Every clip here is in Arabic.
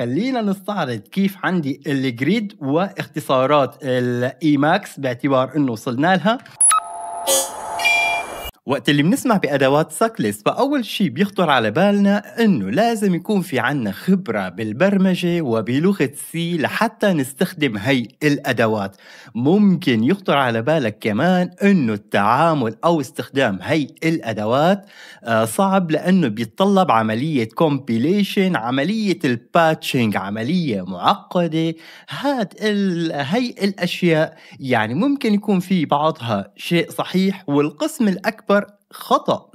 خلينا نستعرض كيف عندي الجريد واختصارات الاي ماكس باعتبار انه وصلنا لها وقت اللي بنسمع بأدوات سكليس فأول شي بيخطر على بالنا إنه لازم يكون في عنا خبرة بالبرمجة وبلغة سي لحتى نستخدم هي الأدوات ممكن يخطر على بالك كمان إنه التعامل أو استخدام هي الأدوات آه، صعب لأنه بيتطلب عملية كومبيليشن عملية الباتشنج عملية معقدة هاد ال... هي الأشياء يعني ممكن يكون في بعضها شيء صحيح والقسم الأكبر خطأ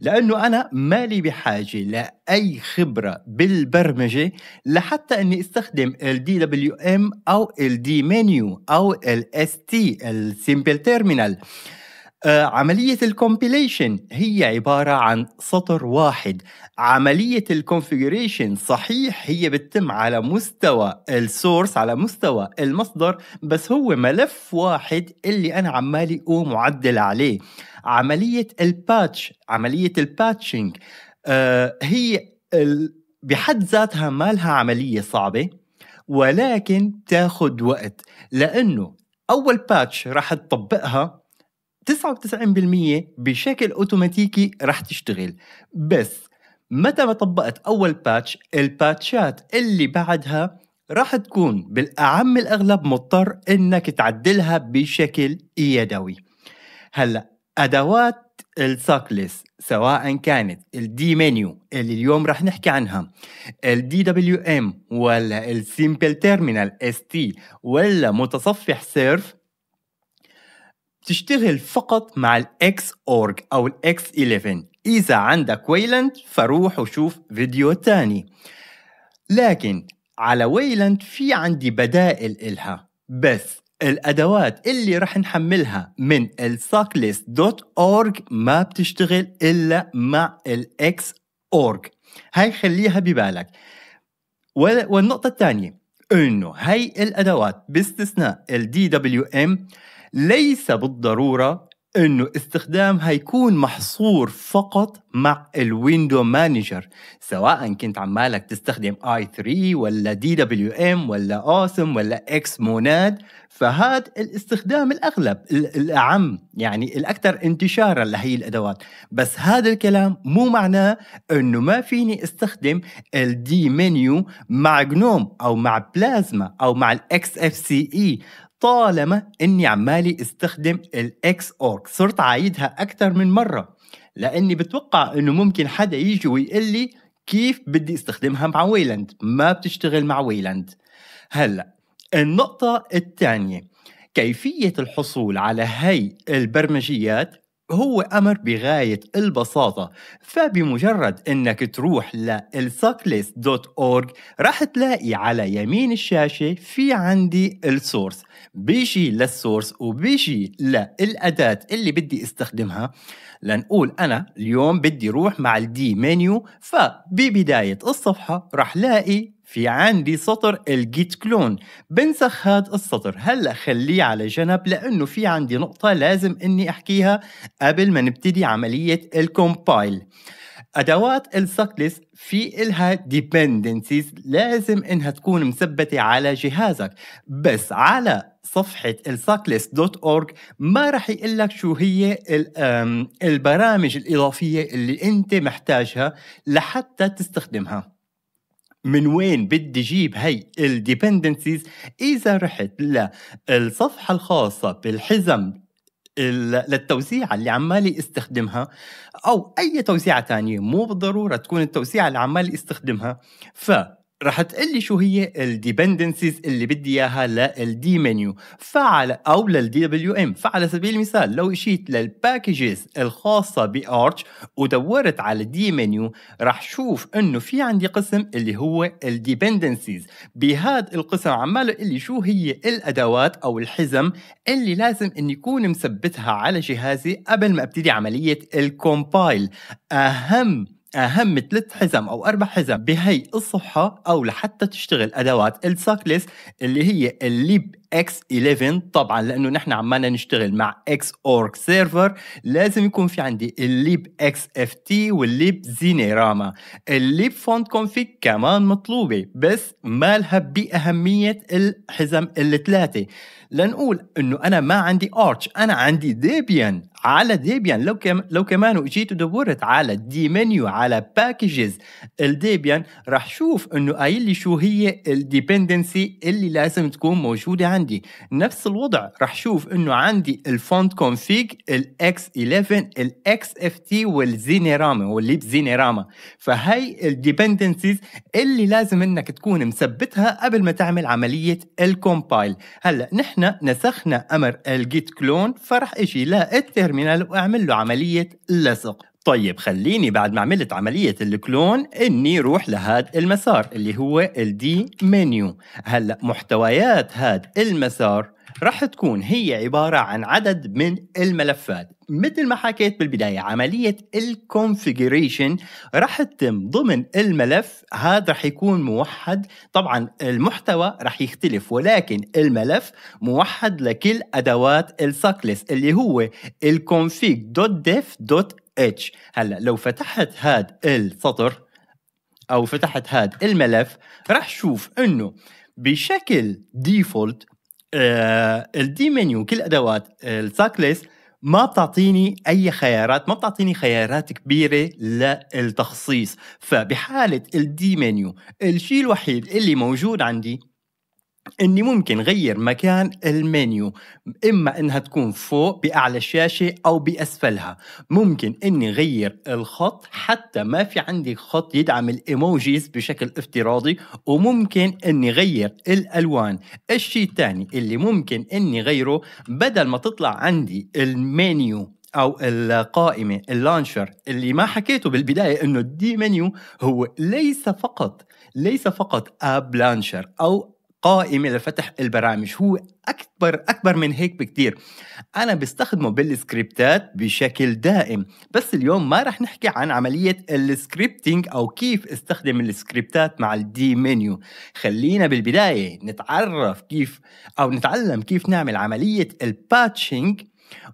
لأنه أنا مالي بحاجة لأي خبرة بالبرمجة لحتى أني استخدم ال DWM أو ال دي منيو أو ال ST تي Simple Terminal آه، عملية الكومبيليشن هي عبارة عن سطر واحد عملية الكونفيجريشن صحيح هي بتتم على مستوى السورس على مستوى المصدر بس هو ملف واحد اللي أنا عمالي أقوم معدل عليه عملية الباتش عملية الباتشنج آه هي ال... بحد ذاتها ما لها عملية صعبة ولكن تاخد وقت لأنه أول باتش راح تطبقها 99% بشكل اوتوماتيكي رح تشتغل بس متى ما طبقت اول باتش الباتشات اللي بعدها راح تكون بالاعم الاغلب مضطر انك تعدلها بشكل يدوي هلا ادوات الساكلس سواء كانت الدي منيو اللي اليوم رح نحكي عنها الدي دبليو ام ولا السيمبل تيرمينال اس تي ولا متصفح سيرف تشتغل فقط مع الاكس اورج او الاكس 11 اذا عندك ويلاند فروح وشوف فيديو تاني لكن على ويلاند في عندي بدائل إلها بس الأدوات اللي رح نحملها من دوت أورج ما بتشتغل إلا مع الإكس أورج هاي خليها ببالك والنقطة الثانية إنه هاي الأدوات باستثناء دبليو DWM ليس بالضرورة انه استخدام هيكون محصور فقط مع الويندو مانجر سواء كنت عمالك تستخدم اي 3 ولا دي دبليو ام ولا اوسم ولا اكس موناد فهذا الاستخدام الاغلب الاعم يعني الاكثر انتشارا لهي الادوات بس هذا الكلام مو معناه انه ما فيني استخدم الدي منيو مع جنوم او مع بلازما او مع الاكس اف سي اي طالما اني عمالي استخدم الاكس اورك صرت عايدها اكثر من مره لاني بتوقع انه ممكن حدا يجي ويقول لي كيف بدي استخدمها مع ويلاند ما بتشتغل مع ويلاند هلا النقطه الثانيه كيفيه الحصول على هي البرمجيات هو أمر بغاية البساطة فبمجرد أنك تروح للساكليس راح تلاقي على يمين الشاشة في عندي السورس بيجي للسورس وبيجي للأداة اللي بدي استخدمها لنقول أنا اليوم بدي روح مع الدي منيو فببداية الصفحة راح لاقي في عندي سطر الجيت كلون بنسخ هذا السطر هلا خليه على جنب لانه في عندي نقطة لازم اني احكيها قبل ما نبتدي عملية الكومبايل ادوات السكلس في إلها ديبندنسيز لازم انها تكون مثبتة على جهازك بس على صفحة الساكلس دوت أورج ما رح يقلك شو هي البرامج الإضافية اللي أنت محتاجها لحتى تستخدمها من وين بدي جيب هاي الديبندنسيز اذا رحت للصفحه الخاصه بالحزم للتوسيعة اللي عمالي استخدمها أو أي توسيعة تانية مو بالضرورة تكون التوسيعة اللي عمالي استخدمها ف رح تقول لي شو هي الديبندنسيز اللي بدي اياها للدي منيو فعلى او للدي دبليو ام فعلى سبيل المثال لو اجيت للباكجز الخاصه بارش ودورت على دي منيو رح شوف انه في عندي قسم اللي هو الديبندنسيز بهذا القسم عماله يقول لي شو هي الادوات او الحزم اللي لازم اني يكون مثبتها على جهازي قبل ما ابتدي عمليه الكومبايل اهم اهم ثلاث حزم او اربع حزم بهي الصحه او لحتى تشتغل ادوات الساكلس اللي هي الليب x 11 طبعا لانه نحن عمالنا نشتغل مع اكس اورك سيرفر لازم يكون في عندي الليب اكس اف تي والليب زينيراما الليب فونت كونفيج كمان مطلوبه بس مالها باهميه الحزم الثلاثه لنقول انه انا ما عندي ارتش انا عندي ديبيان على ديبيان لو كم لو كمان اجيت ودورت على دي منيو على باكجز الديبيان راح شوف انه قايل لي شو هي الديبندنسي اللي لازم تكون موجوده عندي نفس الوضع راح شوف انه عندي الفونت كونفيج الاكس 11 الاكس اف تي والزينيراما والليب زينيراما فهي الديبندنسيز اللي لازم انك تكون مثبتها قبل ما تعمل عمليه الكومبايل هلا نحن نسخنا امر الجيت كلون فراح اجي للتيرمينال واعمل له عمليه لصق طيب خليني بعد ما عملت عملية الكلون اني روح لهذا المسار اللي هو الدي منيو هلأ محتويات هذا المسار رح تكون هي عبارة عن عدد من الملفات مثل ما حكيت بالبداية عملية الكونفيجريشن رح تتم ضمن الملف هذا رح يكون موحد طبعا المحتوى رح يختلف ولكن الملف موحد لكل أدوات الساكلس اللي هو الكونفيج دوت ديف دوت اتش هلا لو فتحت هاد السطر او فتحت هاد الملف راح شوف انه بشكل ديفولت آه الدي منيو كل ادوات الساكليس ليست ما بتعطيني اي خيارات ما بتعطيني خيارات كبيره للتخصيص فبحاله الدي منيو الشيء الوحيد اللي موجود عندي اني ممكن غير مكان المنيو اما انها تكون فوق باعلى الشاشه او باسفلها ممكن اني غير الخط حتى ما في عندي خط يدعم الايموجيز بشكل افتراضي وممكن اني غير الالوان الشيء الثاني اللي ممكن اني غيره بدل ما تطلع عندي المنيو او القائمه اللانشر اللي ما حكيته بالبدايه انه الدي منيو هو ليس فقط ليس فقط اب لانشر او قائمة لفتح البرامج هو أكبر أكبر من هيك بكتير أنا بستخدمه بالسكريبتات بشكل دائم بس اليوم ما رح نحكي عن عملية السكريبتينج أو كيف استخدم السكريبتات مع الدي منيو خلينا بالبداية نتعرف كيف أو نتعلم كيف نعمل عملية الباتشينج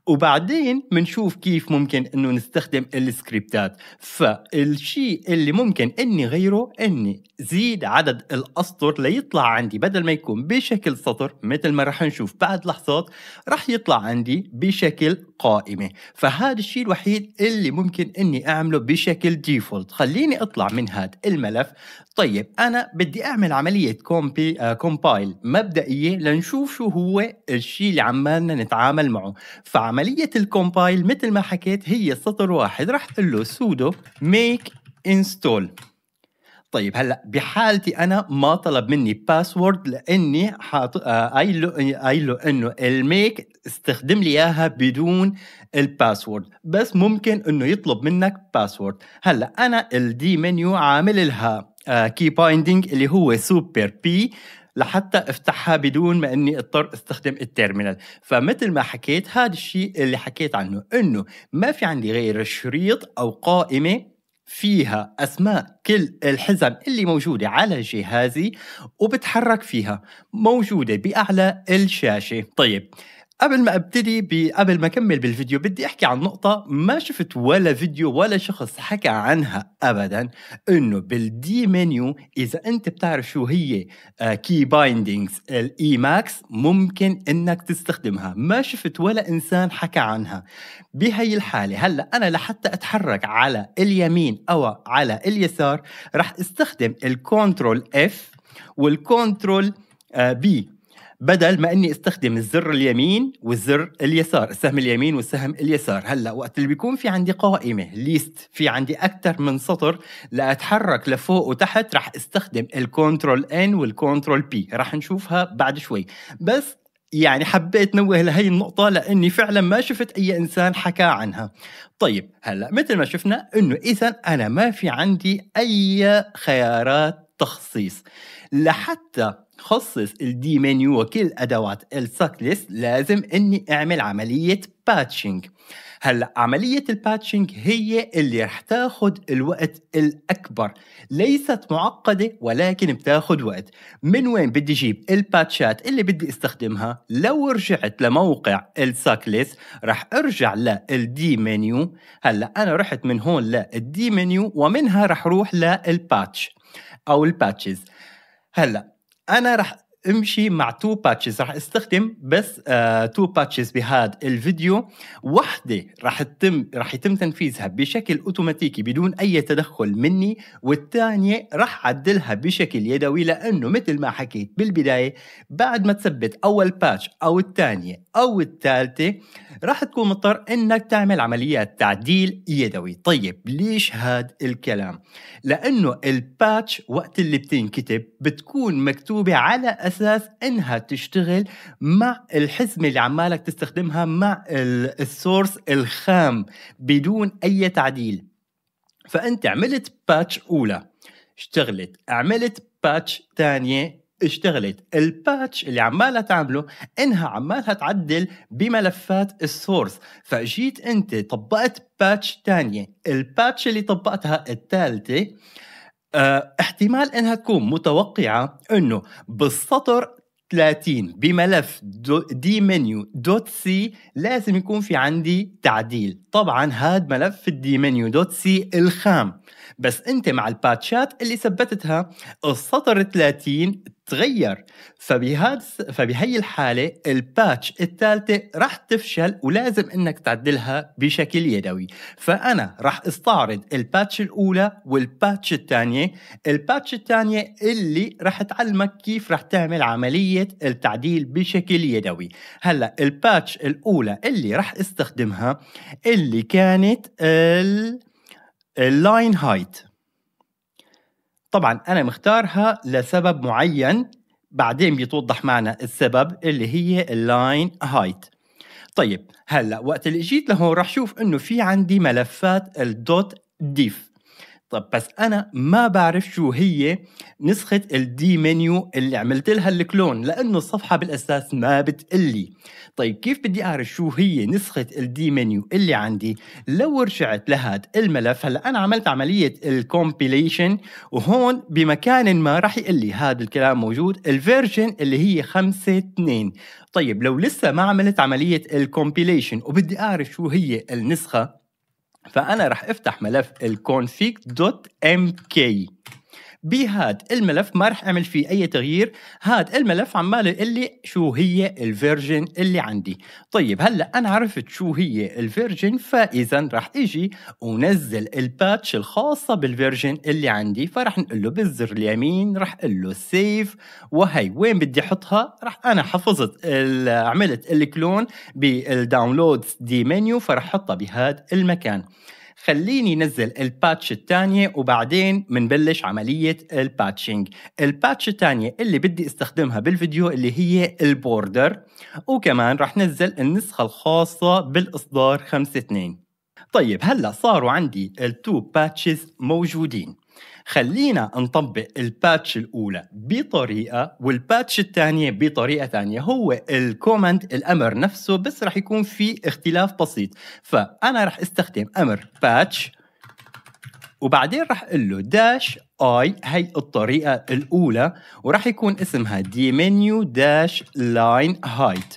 وبعدين بنشوف كيف ممكن انه نستخدم السكريبتات فالشيء اللي ممكن اني غيره اني زيد عدد الاسطر ليطلع عندي بدل ما يكون بشكل سطر مثل ما رح نشوف بعد لحظات رح يطلع عندي بشكل قائمه فهذا الشيء الوحيد اللي ممكن اني اعمله بشكل ديفولت خليني اطلع من هذا الملف طيب انا بدي اعمل عمليه كومبي آه كومبايل مبدئيه لنشوف شو هو الشيء اللي عمالنا نتعامل معه فعملية الكومبايل مثل ما حكيت هي سطر واحد رح تقول له sudo make install طيب هلا بحالتي انا ما طلب مني باسورد لاني حاط آه، قايل له قايل له انه الميك استخدم لي اياها بدون الباسورد بس ممكن انه يطلب منك باسورد هلا انا الدي منيو عامل لها كي آه، بايندينج اللي هو سوبر بي لحتى افتحها بدون ما اني اضطر استخدم التيرمينال فمثل ما حكيت هذا الشيء اللي حكيت عنه انه ما في عندي غير شريط او قائمه فيها اسماء كل الحزم اللي موجوده على جهازي وبتحرك فيها موجوده باعلى الشاشه طيب قبل ما ابتدي قبل ما اكمل بالفيديو بدي احكي عن نقطه ما شفت ولا فيديو ولا شخص حكى عنها ابدا انه بالدي منيو اذا انت بتعرف شو هي كي بايندينجز الاي ماكس ممكن انك تستخدمها ما شفت ولا انسان حكى عنها بهي الحاله هلا انا لحتى اتحرك على اليمين او على اليسار رح استخدم الكنترول اف والكنترول بي بدل ما اني استخدم الزر اليمين والزر اليسار السهم اليمين والسهم اليسار هلا وقت اللي بيكون في عندي قائمه ليست في عندي اكثر من سطر لاتحرك لفوق وتحت راح استخدم الكنترول ان والكنترول بي راح نشوفها بعد شوي بس يعني حبيت نوه لهي النقطة لأني فعلا ما شفت أي إنسان حكى عنها طيب هلأ مثل ما شفنا أنه إذا أنا ما في عندي أي خيارات تخصيص لحتى خصص الدي منيو وكل ادوات الساك ليست لازم اني اعمل عمليه باتشنج هلا عملية الباتشنج هي اللي رح تاخد الوقت الأكبر ليست معقدة ولكن بتاخد وقت من وين بدي أجيب الباتشات اللي بدي استخدمها لو رجعت لموقع الساكليس رح ارجع للدي منيو هلا أنا رحت من هون للدي منيو ومنها رح روح للباتش أو الباتشز هلا انا راح امشي مع تو باتشز راح استخدم بس تو باتشز بهذا الفيديو وحده راح تتم راح يتم تنفيذها بشكل اوتوماتيكي بدون اي تدخل مني والثانيه راح اعدلها بشكل يدوي لانه مثل ما حكيت بالبدايه بعد ما تثبت اول باتش او الثانيه او الثالثه راح تكون مضطر انك تعمل عمليات تعديل يدوي طيب ليش هذا الكلام لانه الباتش وقت اللي بتنكتب بتكون مكتوبه على اساس انها تشتغل مع الحزمه اللي عمالك تستخدمها مع السورس الخام بدون اي تعديل فانت عملت باتش اولى اشتغلت عملت باتش ثانيه اشتغلت الباتش اللي عمالها تعمله انها عمالها تعدل بملفات السورس فجيت انت طبقت باتش تانية الباتش اللي طبقتها الثالثة آه، احتمال انها تكون متوقعه انه بالسطر 30 بملف دي منيو دوت سي لازم يكون في عندي تعديل طبعا هذا ملف الدي منيو دوت سي الخام بس انت مع الباتشات اللي ثبتتها السطر 30 تغير فبهذا فبهي الحالة الباتش الثالثة رح تفشل ولازم انك تعدلها بشكل يدوي فأنا رح استعرض الباتش الأولى والباتش الثانية الباتش الثانية اللي رح تعلمك كيف رح تعمل عملية التعديل بشكل يدوي هلأ الباتش الأولى اللي رح استخدمها اللي كانت ال اللاين هايت طبعا انا مختارها لسبب معين بعدين بيتوضح معنا السبب اللي هي اللاين هايت طيب هلا وقت اللي جيت لهون راح شوف انه في عندي ملفات الدوت ديف طب بس انا ما بعرف شو هي نسخه الدي منيو اللي عملت لها الكلون لانه الصفحه بالاساس ما بتقلي طيب كيف بدي اعرف شو هي نسخه الدي منيو اللي عندي لو رجعت لهاد الملف هلا انا عملت عمليه الكومبيليشن وهون بمكان ما راح يقلي هذا الكلام موجود الفيرجن اللي هي 5 2 طيب لو لسه ما عملت عمليه الكومبيليشن وبدي اعرف شو هي النسخه فانا راح افتح ملف كي بهاد الملف ما رح اعمل فيه اي تغيير هاد الملف عمال يقول لي شو هي الفيرجن اللي عندي طيب هلا انا عرفت شو هي الفيرجن فاذا رح اجي ونزل الباتش الخاصه بالفيرجن اللي عندي فرح نقول له بالزر اليمين رح اقول له سيف وهي وين بدي احطها رح انا حفظت عملت الكلون بالداونلودز دي منيو فرح احطها بهاد المكان خليني نزل الباتش الثانيه وبعدين بنبلش عمليه الباتشنج الباتش الثانيه اللي بدي استخدمها بالفيديو اللي هي البوردر وكمان رح نزل النسخه الخاصه بالاصدار 5 2 طيب هلا صاروا عندي التو باتشز موجودين خلينا نطبق الباتش الاولى بطريقه والباتش الثانيه بطريقه ثانيه هو الكوماند الامر نفسه بس رح يكون في اختلاف بسيط فانا رح استخدم امر باتش وبعدين رح اقول له داش اي هي الطريقه الاولى وراح يكون اسمها دي منيو داش لاين هايت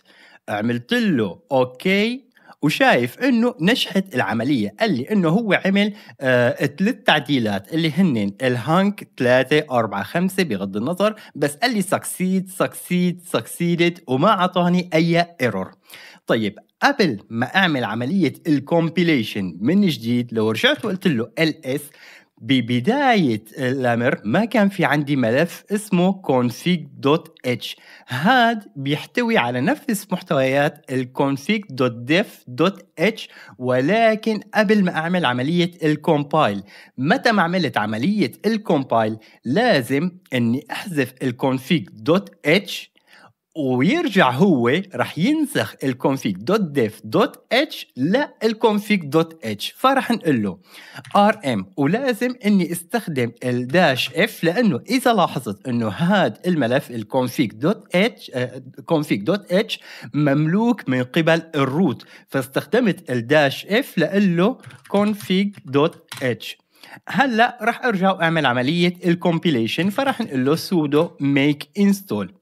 عملت له اوكي وشايف انه نجحت العمليه قال لي انه هو عمل آه ثلاث تعديلات اللي هن الهانك 3 4 5 بغض النظر بس قال لي سكسيد سكسيد سكسيدت وما اعطاني اي ايرور طيب قبل ما اعمل عمليه الكومبيليشن من جديد لو رجعت وقلت له ال اس ببداية الأمر ما كان في عندي ملف اسمه config.h هاد بيحتوي على نفس محتويات config.diff.h config.def.h ولكن قبل ما أعمل عملية الكومبايل متى ما عملت عملية الكومبايل لازم أني أحذف config.h ويرجع هو رح ينسخ الconfig دوت ديف دوت اتش للconfig دوت اتش فرح نقول له ار ام ولازم اني استخدم الداش اف لانه اذا لاحظت انه هذا الملف الconfig دوت اتش آه، config دوت اتش مملوك من قبل الروت فاستخدمت الداش اف لقول له config دوت اتش هلا رح ارجع واعمل عمليه الكومبيليشن فرح نقول له سودو ميك انستول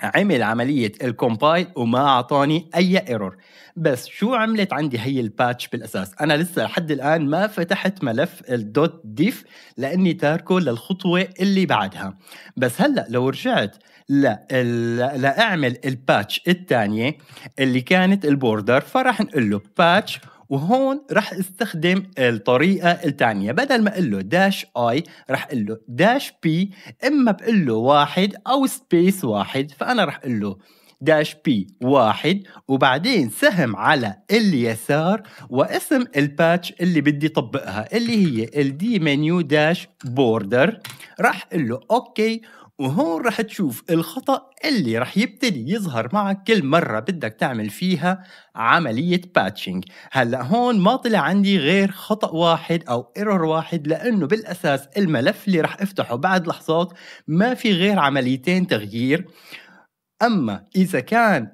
عمل عملية الكومبايل وما أعطاني أي ايرور بس شو عملت عندي هي الباتش بالأساس أنا لسه لحد الآن ما فتحت ملف الدوت ديف لأني تاركه للخطوة اللي بعدها بس هلأ لو رجعت لا لاعمل الباتش الثانيه اللي كانت البوردر فراح نقول له باتش وهون رح استخدم الطريقة الثانية بدل ما اقول له داش اي رح اقول له داش بي اما بقول له واحد او سبيس واحد فانا رح اقول له داش بي واحد وبعدين سهم على اليسار واسم الباتش اللي بدي طبقها اللي هي الدي منيو داش بوردر راح اقول له اوكي وهون رح تشوف الخطأ اللي رح يبتدي يظهر معك كل مرة بدك تعمل فيها عملية باتشنج هلأ هون ما طلع عندي غير خطأ واحد أو ايرور واحد لأنه بالأساس الملف اللي رح افتحه بعد لحظات ما في غير عمليتين تغيير اما اذا كان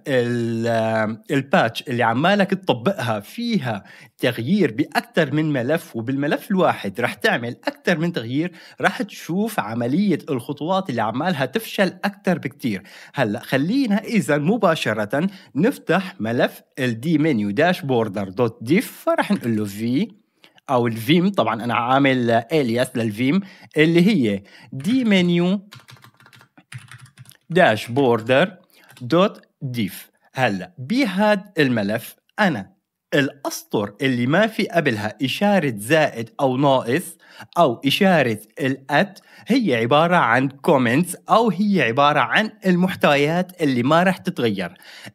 الباتش اللي عمالك تطبقها فيها تغيير باكثر من ملف وبالملف الواحد رح تعمل اكثر من تغيير رح تشوف عمليه الخطوات اللي عمالها تفشل اكثر بكثير هلا خلينا اذا مباشره نفتح ملف الدي منيو داش بوردر دوت ديف فرح نقول له في او الفيم طبعا انا عامل الياس للفيم اللي هي دي منيو داش بوردر دوت ديف هلا بهذا الملف انا الاسطر اللي ما في قبلها اشاره زائد او ناقص او اشاره الات هي عباره عن كومنتس او هي عباره عن المحتويات اللي ما راح تتغير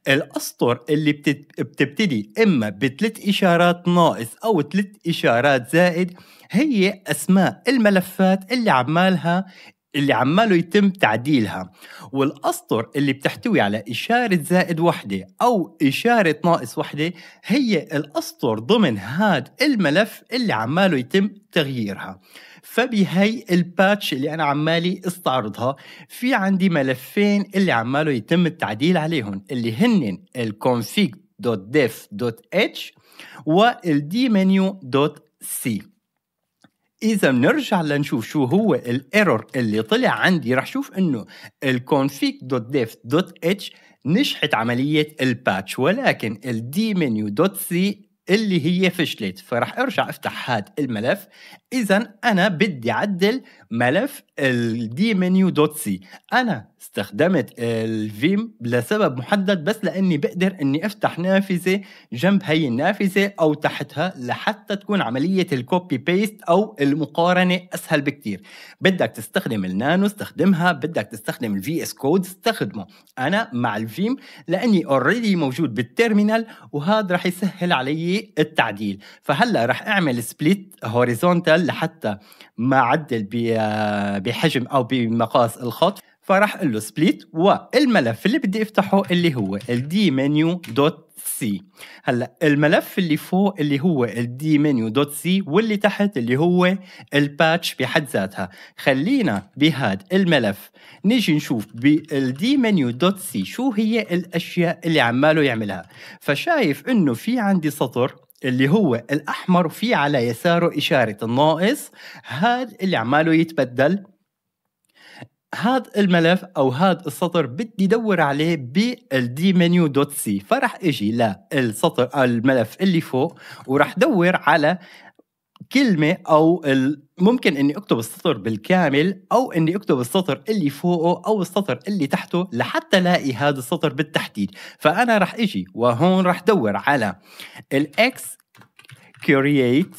الاسطر اللي بتبتدي اما بثلاث اشارات ناقص او ثلاث اشارات زائد هي اسماء الملفات اللي عمالها اللي عماله يتم تعديلها والأسطر اللي بتحتوي على إشارة زائد وحدة أو إشارة ناقص وحدة هي الأسطر ضمن هاد الملف اللي عماله يتم تغييرها فبهي الباتش اللي أنا عمالي استعرضها في عندي ملفين اللي عماله يتم التعديل عليهم اللي هن الconfig.def.h والdmenu.c اذا بنرجع لنشوف شو هو الايرور اللي طلع عندي رح شوف انه الconfig.dev.h دوت دوت اتش نجحت عمليه الباتش ولكن الدي منيو دوت سي اللي هي فشلت فرح ارجع افتح هذا الملف اذا انا بدي اعدل ملف الدي منيو دوت سي انا استخدمت الفيم لسبب محدد بس لاني بقدر اني افتح نافذه جنب هي النافذه او تحتها لحتى تكون عمليه الكوبي بيست او المقارنه اسهل بكتير بدك تستخدم النانو استخدمها بدك تستخدم الفي اس كود استخدمه انا مع الفيم لاني اوريدي موجود بالتيرمينال وهذا رح يسهل علي التعديل فهلا رح اعمل سبليت هوريزونتال لحتى ما اعدل ب بحجم او بمقاس الخط فراح اقول له سبليت والملف اللي بدي افتحه اللي هو الدي منيو دوت سي هلا الملف اللي فوق اللي هو الدي منيو دوت سي واللي تحت اللي هو الباتش بحد ذاتها خلينا بهذا الملف نيجي نشوف بالدي منيو دوت سي شو هي الاشياء اللي عماله يعملها فشايف انه في عندي سطر اللي هو الاحمر وفي على يساره اشاره الناقص هاد اللي عماله يتبدل هذا الملف او هذا السطر بدي دور عليه بالدي منيو دوت سي فرح اجي للسطر الملف اللي فوق وراح دور على كلمة أو ممكن إني أكتب السطر بالكامل أو إني أكتب السطر اللي فوقه أو السطر اللي تحته لحتى لاقي هذا السطر بالتحديد فأنا راح إجي وهون راح دور على الإكس كرييت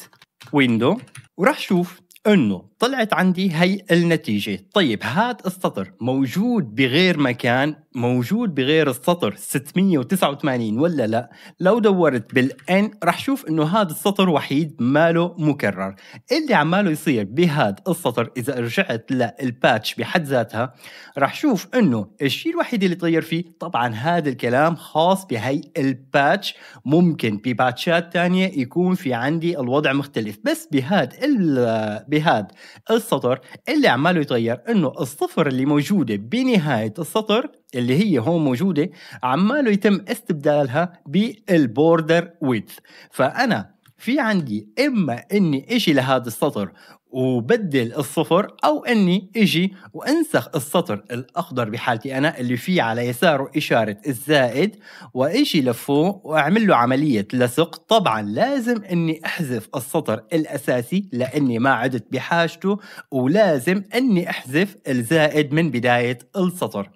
ويندو وراح اشوف إنه طلعت عندي هي النتيجه طيب هذا السطر موجود بغير مكان موجود بغير السطر 689 ولا لا لو دورت بالان رح شوف انه هذا السطر وحيد ماله مكرر اللي عماله يصير بهذا السطر اذا رجعت للباتش بحد ذاتها رح شوف انه الشيء الوحيد اللي تغير فيه طبعا هذا الكلام خاص بهي الباتش ممكن بباتشات تانية يكون في عندي الوضع مختلف بس بهذا بهذا السطر اللي عماله يتغير انه الصفر اللي موجوده بنهايه السطر اللي هي هون موجوده عماله يتم استبدالها بالبوردر ويدث فانا في عندي اما اني اجي لهذا السطر وبدل الصفر او اني اجي وانسخ السطر الاخضر بحالتي انا اللي فيه على يساره اشاره الزائد واجي لفوق واعمل له عمليه لصق طبعا لازم اني احذف السطر الاساسي لاني ما عدت بحاجته ولازم اني احذف الزائد من بدايه السطر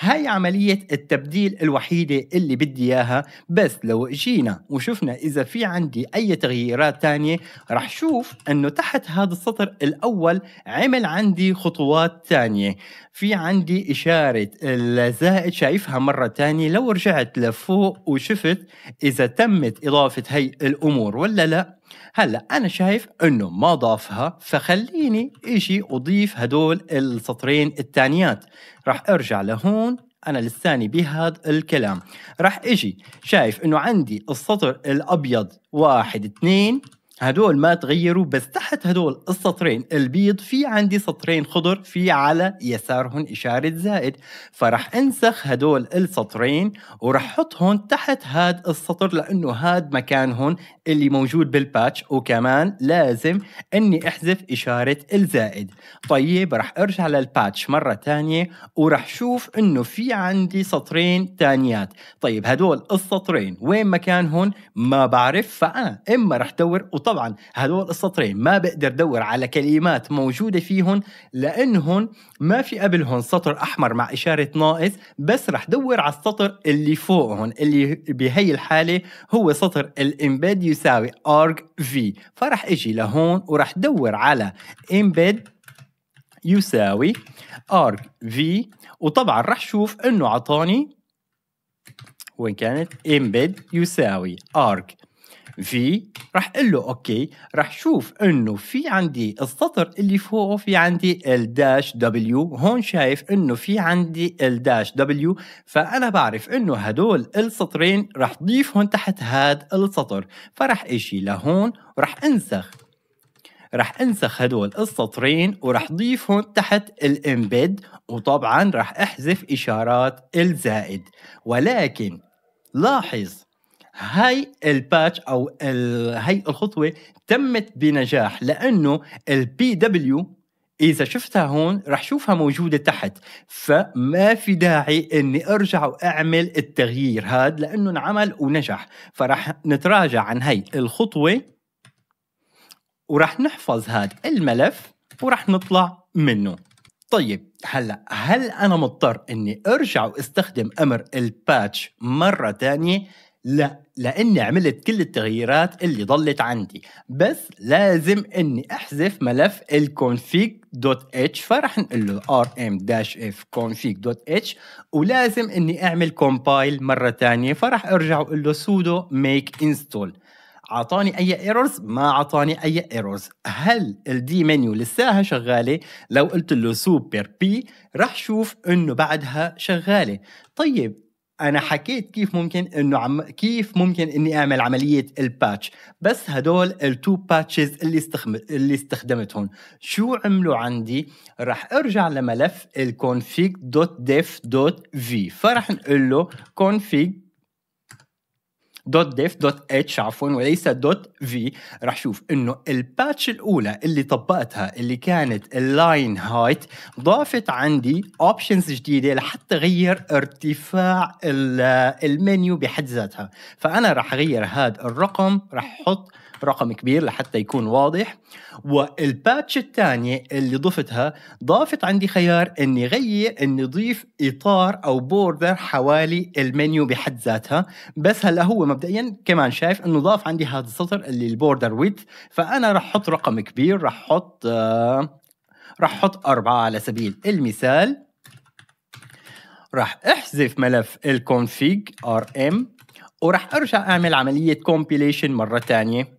هاي عملية التبديل الوحيدة اللي بدي إياها بس لو جينا وشفنا إذا في عندي أي تغييرات تانية رح شوف أنه تحت هذا السطر الأول عمل عندي خطوات تانية في عندي إشارة الزائد شايفها مرة تانية لو رجعت لفوق وشفت إذا تمت إضافة هاي الأمور ولا لأ هلا انا شايف انه ما ضافها فخليني اجي اضيف هدول السطرين الثانيات راح ارجع لهون انا لساني بهذا الكلام راح اجي شايف انه عندي السطر الابيض واحد اثنين هدول ما تغيروا بس تحت هدول السطرين البيض في عندي سطرين خضر في على يسارهم إشارة زائد فرح انسخ هدول السطرين ورح حطهم تحت هاد السطر لأنه هاد مكانهم اللي موجود بالباتش وكمان لازم أني أحذف إشارة الزائد طيب رح أرجع للباتش مرة تانية ورح شوف أنه في عندي سطرين تانيات طيب هدول السطرين وين مكانهم ما بعرف فأنا إما رح دور طبعا هذول السطرين ما بقدر دور على كلمات موجودة فيهم لأنهم ما في قبلهم سطر أحمر مع إشارة ناقص بس رح دور على السطر اللي فوقهم اللي بهي الحالة هو سطر الامبيد يساوي arg v فرح اجي لهون ورح دور على امبيد يساوي arg v وطبعا رح شوف انه عطاني وين كانت امبيد يساوي arg في راح اقول له اوكي راح شوف انه في عندي السطر اللي فوقه في عندي الداش دبليو هون شايف انه في عندي الداش دبليو فانا بعرف انه هدول السطرين راح ضيفهم تحت هذا السطر فراح اشي لهون وراح انسخ رح انسخ هدول السطرين ورح ضيفهم تحت الامبيد وطبعا رح احذف اشارات الزائد ولكن لاحظ هاي الباتش او هاي الخطوه تمت بنجاح لانه البي دبليو اذا شفتها هون رح شوفها موجوده تحت فما في داعي اني ارجع واعمل التغيير هاد لانه انعمل ونجح فرح نتراجع عن هاي الخطوه ورح نحفظ هاد الملف ورح نطلع منه طيب هلا هل انا مضطر اني ارجع واستخدم امر الباتش مره ثانيه لا لاني عملت كل التغييرات اللي ضلت عندي بس لازم اني احذف ملف الconfig.h دوت اتش فرح نقول له rm اف config دوت اتش ولازم اني اعمل كومبايل مره ثانيه فرح ارجع واقول له sudo make install اعطاني اي ايرورز ما اعطاني اي ايرورز هل الدي منيو لساها شغاله لو قلت له سوبر بي راح شوف انه بعدها شغاله طيب انا حكيت كيف ممكن انه عم كيف ممكن اني اعمل عمليه الباتش بس هدول التو باتشز اللي استخم... اللي استخدمتهم شو عملوا عندي راح ارجع لملف في فرح نقول له كونفيج دوت ديف دوت اتش عفوا وليس دوت في راح شوف انه الباتش الاولى اللي طبقتها اللي كانت اللاين هايت ضافت عندي اوبشنز جديده لحتى غير ارتفاع المنيو بحد ذاتها فانا راح اغير هذا الرقم راح احط رقم كبير لحتى يكون واضح والباتش الثانية اللي ضفتها ضافت عندي خيار اني غير اني ضيف اطار او بوردر حوالي المنيو بحد ذاتها بس هلا هو مبدئيا كمان شايف انه ضاف عندي هذا السطر اللي البوردر ويت فانا راح احط رقم كبير راح احط آه راح احط أربعة على سبيل المثال راح احذف ملف ار ام وراح ارجع اعمل عملية كومبيليشن مرة ثانيه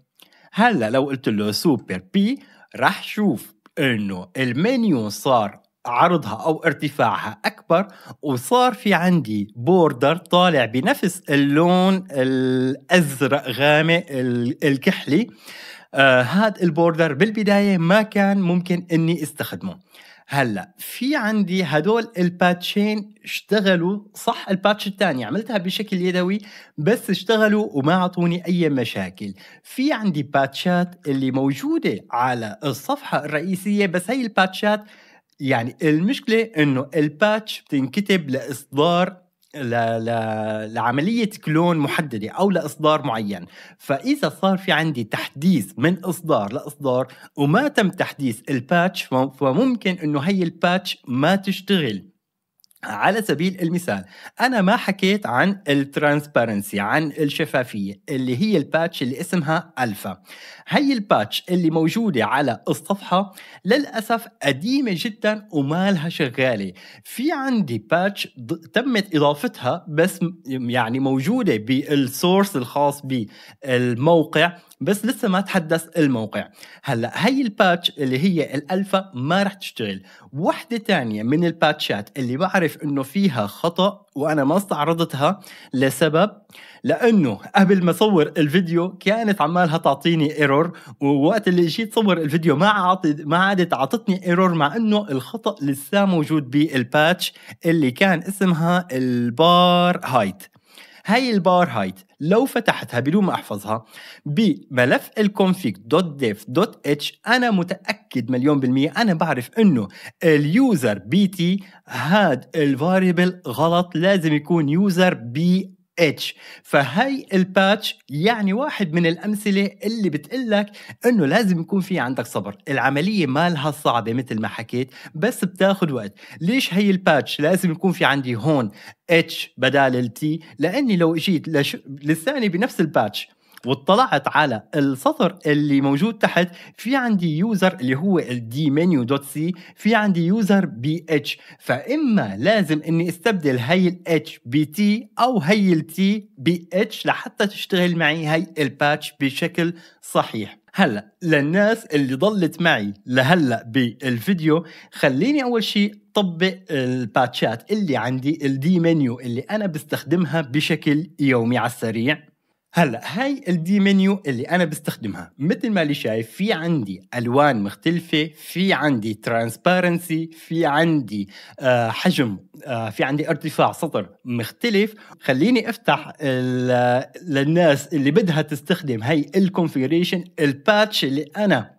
هلا لو قلت له سوبر بي رح شوف انه المنيو صار عرضها او ارتفاعها اكبر وصار في عندي بوردر طالع بنفس اللون الازرق غامق الكحلي هذا آه البوردر بالبدايه ما كان ممكن اني استخدمه هلا في عندي هدول الباتشين اشتغلوا صح الباتش الثاني عملتها بشكل يدوي بس اشتغلوا وما اعطوني اي مشاكل في عندي باتشات اللي موجوده على الصفحه الرئيسيه بس هي الباتشات يعني المشكله انه الباتش بتنكتب لاصدار لعملية كلون محددة أو لإصدار معين فإذا صار في عندي تحديث من إصدار لإصدار وما تم تحديث الباتش فممكن أنه هي الباتش ما تشتغل على سبيل المثال انا ما حكيت عن الترانسبرنسي عن الشفافيه اللي هي الباتش اللي اسمها الفا هي الباتش اللي موجوده على الصفحه للاسف قديمه جدا وما لها شغاله في عندي باتش تمت اضافتها بس يعني موجوده بالسورس الخاص بالموقع بس لسه ما تحدث الموقع هلا هي الباتش اللي هي الالفا ما رح تشتغل وحده تانية من الباتشات اللي بعرف انه فيها خطا وانا ما استعرضتها لسبب لانه قبل ما اصور الفيديو كانت عمالها تعطيني ايرور ووقت اللي جيت صور الفيديو ما عاطت ما عادت عطتني ايرور مع انه الخطا لسه موجود بالباتش اللي كان اسمها البار هايت هاي البار هايت لو فتحتها بدون ما احفظها بملف الكونفيك دوت ديف دوت اتش انا متاكد مليون بالميه انا بعرف انه اليوزر بي تي هاد الفاريبل غلط لازم يكون يوزر بي اتش فهي الباتش يعني واحد من الامثله اللي بتقلك انه لازم يكون في عندك صبر العمليه مالها صعبه مثل ما حكيت بس بتاخذ وقت ليش هي الباتش لازم يكون في عندي هون اتش بدال التي لاني لو اجيت لش... للثاني بنفس الباتش واطلعت على السطر اللي موجود تحت في عندي يوزر اللي هو الدي منيو دوت سي في عندي يوزر بي اتش فاما لازم اني استبدل هي الاتش بي تي او هي التي بي اتش لحتى تشتغل معي هي الباتش بشكل صحيح هلا للناس اللي ضلت معي لهلا بالفيديو خليني اول شيء طبق الباتشات اللي عندي الدي منيو اللي انا بستخدمها بشكل يومي على السريع هلا هاي الدي منيو اللي انا بستخدمها مثل ما اللي شايف في عندي الوان مختلفه في عندي ترانسبارنسي في عندي آه حجم آه في عندي ارتفاع سطر مختلف خليني افتح للناس اللي بدها تستخدم هاي الكونفيجريشن الباتش اللي انا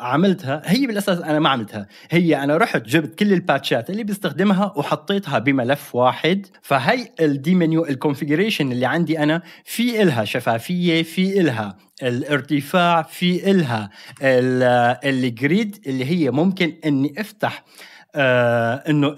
عملتها هي بالاساس انا ما عملتها هي انا رحت جبت كل الباتشات اللي بستخدمها وحطيتها بملف واحد فهي الدي منيو الكونفجريشن اللي عندي انا في الها شفافيه في الها الارتفاع في الها الجريد اللي هي ممكن اني افتح آه، انه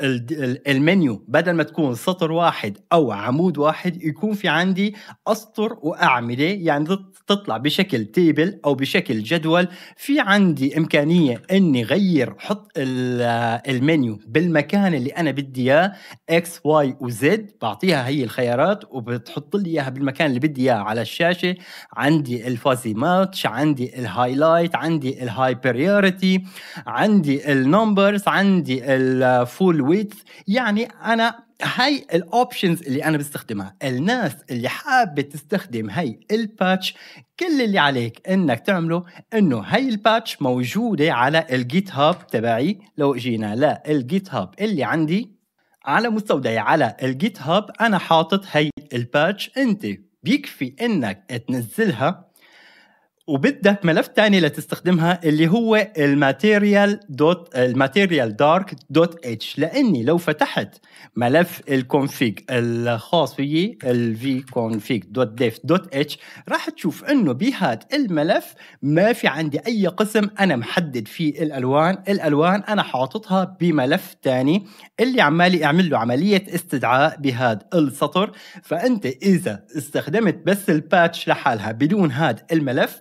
المنيو بدل ما تكون سطر واحد او عمود واحد يكون في عندي اسطر واعمده يعني تطلع بشكل تيبل او بشكل جدول في عندي امكانيه اني غير حط المنيو بالمكان اللي انا بدي اياه اكس واي وزد بعطيها هي الخيارات وبتحط لي اياها بالمكان اللي بدي اياه على الشاشه عندي الفازي ماتش عندي الهايلايت عندي بريورتي عندي النمبرز عندي الفول ويت يعني انا هاي الاوبشنز اللي انا بستخدمها الناس اللي حابه تستخدم هاي الباتش كل اللي عليك انك تعمله انه هاي الباتش موجوده على الجيت هاب تبعي لو جينا للجيت هاب اللي عندي على مستودعي على الجيت هاب انا حاطط هاي الباتش انت بيكفي انك تنزلها وبدك ملف تاني لتستخدمها اللي هو الماتيريال دوت الماتيريال دارك دوت اتش لاني لو فتحت ملف الكونفيج الخاص فيي الفي كونفيج دوت ديف دوت اتش راح تشوف انه بهذا الملف ما في عندي اي قسم انا محدد فيه الالوان الالوان انا حاططها بملف تاني اللي عمالي اعمل له عمليه استدعاء بهذا السطر فانت اذا استخدمت بس الباتش لحالها بدون هذا الملف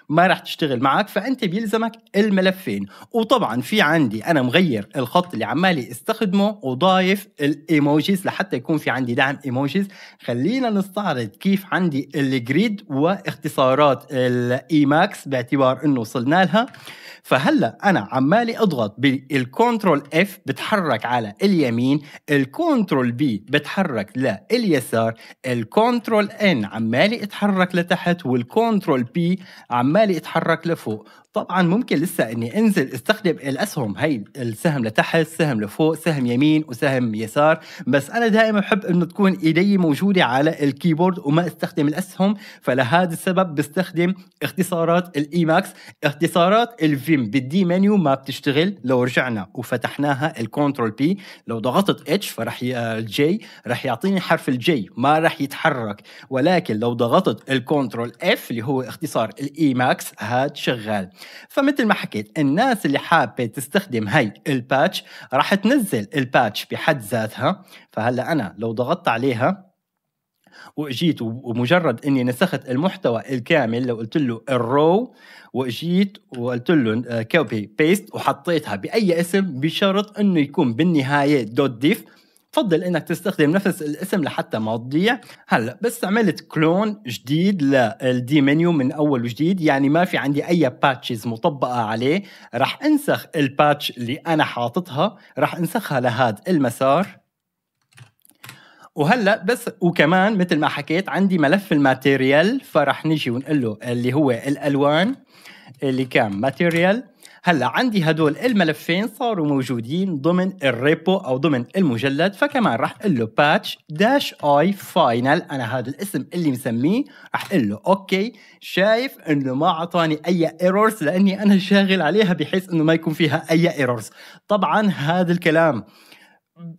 ما راح تشتغل معك فانت بيلزمك الملفين وطبعا في عندي انا مغير الخط اللي عمالي استخدمه وضايف الايموجيز لحتى يكون في عندي دعم ايموجيز خلينا نستعرض كيف عندي الجريد واختصارات الايماكس باعتبار انه وصلنا لها فهلا انا عمالي اضغط بالكنترول اف بتحرك على اليمين الكنترول بي بتحرك لليسار الكنترول ان عمالي اتحرك لتحت والكنترول بي عمالي عمال يتحرك لفوق طبعا ممكن لسه اني انزل استخدم الاسهم هي السهم لتحت سهم لفوق سهم يمين وسهم يسار بس انا دائما بحب انه تكون ايدي موجوده على الكيبورد وما استخدم الاسهم فلهذا السبب بستخدم اختصارات الايماكس اختصارات الفيم بالدي منيو ما بتشتغل لو رجعنا وفتحناها الكنترول بي لو ضغطت اتش فرح الجي آه، رح يعطيني حرف الجي ما رح يتحرك ولكن لو ضغطت الكنترول اف اللي هو اختصار الايماكس هاد شغال فمثل ما حكيت الناس اللي حابه تستخدم هي الباتش راح تنزل الباتش بحد ذاتها فهلا انا لو ضغطت عليها واجيت ومجرد اني نسخت المحتوى الكامل لو قلت له الرو واجيت وقلت له كوبي آه، بيست وحطيتها باي اسم بشرط انه يكون بالنهايه دوت ديف تفضل انك تستخدم نفس الاسم لحتى ما تضيع هلا بس عملت كلون جديد للدي منيو من اول وجديد يعني ما في عندي اي باتشز مطبقه عليه راح انسخ الباتش اللي انا حاططها راح انسخها لهذا المسار وهلا بس وكمان مثل ما حكيت عندي ملف الماتيريال فرح نجي ونقول له اللي هو الالوان اللي كان ماتيريال هلا عندي هدول الملفين صاروا موجودين ضمن الريبو او ضمن المجلد فكمان راح اقول له باتش داش اي فاينل انا هذا الاسم اللي مسميه راح اقول له اوكي شايف انه ما اعطاني اي ايرورز لاني انا شاغل عليها بحيث انه ما يكون فيها اي ايرورز طبعا هذا الكلام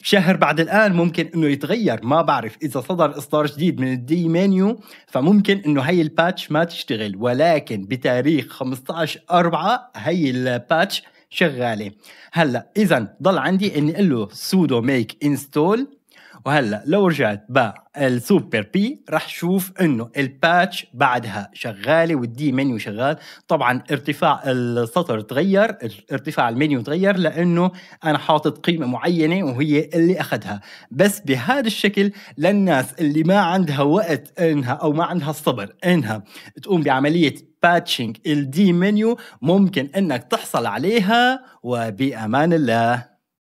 شهر بعد الان ممكن انه يتغير ما بعرف اذا صدر اصدار جديد من الدي مينيو فممكن انه هي الباتش ما تشتغل ولكن بتاريخ 15 4 هي الباتش شغاله هلا اذا ضل عندي اني اقول له سودو ميك انستول وهلا لو رجعت السوبر بي راح تشوف انه الباتش بعدها شغاله والدي منيو شغال طبعا ارتفاع السطر تغير ارتفاع المنيو تغير لانه انا حاطط قيمه معينه وهي اللي اخذها بس بهذا الشكل للناس اللي ما عندها وقت انها او ما عندها الصبر انها تقوم بعمليه باتشنج الدي منيو ممكن انك تحصل عليها وبامان الله